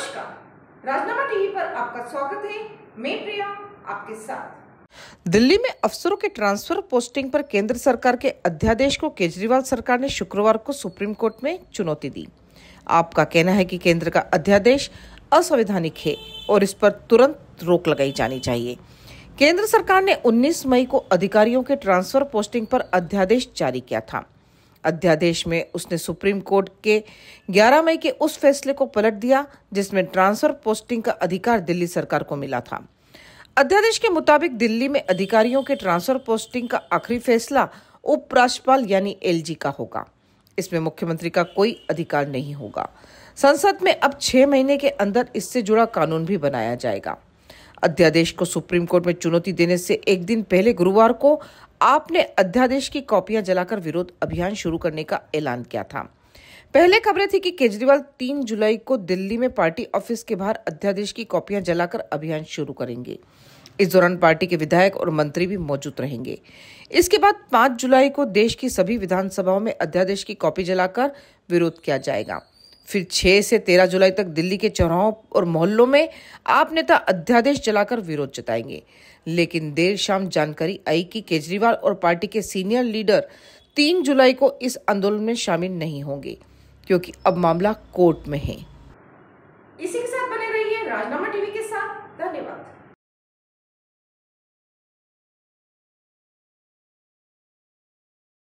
नमस्कार राजनामा टीवी पर आपका स्वागत है मैं प्रिया आपके साथ दिल्ली में अफसरों के ट्रांसफर पोस्टिंग पर केंद्र सरकार के अध्यादेश को केजरीवाल सरकार ने शुक्रवार को सुप्रीम कोर्ट में चुनौती दी आपका कहना है कि केंद्र का अध्यादेश असंवैधानिक है और इस पर तुरंत रोक लगाई जानी चाहिए केंद्र सरकार ने 19 मई को अधिकारियों के ट्रांसफर पोस्टिंग पर अध्यादेश जारी किया था अध्यादेश में उसने सुप्रीम कोर्ट के 11 मई के उस फैसले को पलट दिया जिसमें ट्रांसफर पोस्टिंग का अधिकार दिल्ली सरकार को मिला था अध्यादेश के मुताबिक दिल्ली में अधिकारियों के ट्रांसफर पोस्टिंग का आखिरी फैसला उपराज्यपाल यानी एलजी का होगा इसमें मुख्यमंत्री का कोई अधिकार नहीं होगा संसद में अब छह महीने के अंदर इससे जुड़ा कानून भी बनाया जाएगा अध्यादेश को सुप्रीम कोर्ट में चुनौती देने से एक दिन पहले गुरुवार को आपने अध्यादेश की कॉपियां जलाकर विरोध अभियान शुरू करने का ऐलान किया था पहले खबरें थी कि केजरीवाल 3 जुलाई को दिल्ली में पार्टी ऑफिस के बाहर अध्यादेश की कॉपियां जलाकर अभियान शुरू करेंगे इस दौरान पार्टी के विधायक और मंत्री भी मौजूद रहेंगे इसके बाद 5 जुलाई को देश की सभी विधानसभाओं में अध्यादेश की कॉपी जलाकर विरोध किया जाएगा फिर 6 से 13 जुलाई तक दिल्ली के चौराहों और मोहल्लों में आप नेता अध्यादेश चलाकर विरोध जताएंगे लेकिन देर शाम जानकारी आई कि केजरीवाल और पार्टी के सीनियर लीडर 3 जुलाई को इस आंदोलन में शामिल नहीं होंगे क्योंकि अब मामला कोर्ट में है इसी के साथ बने रहिए राजनामा टीवी के साथ धन्यवाद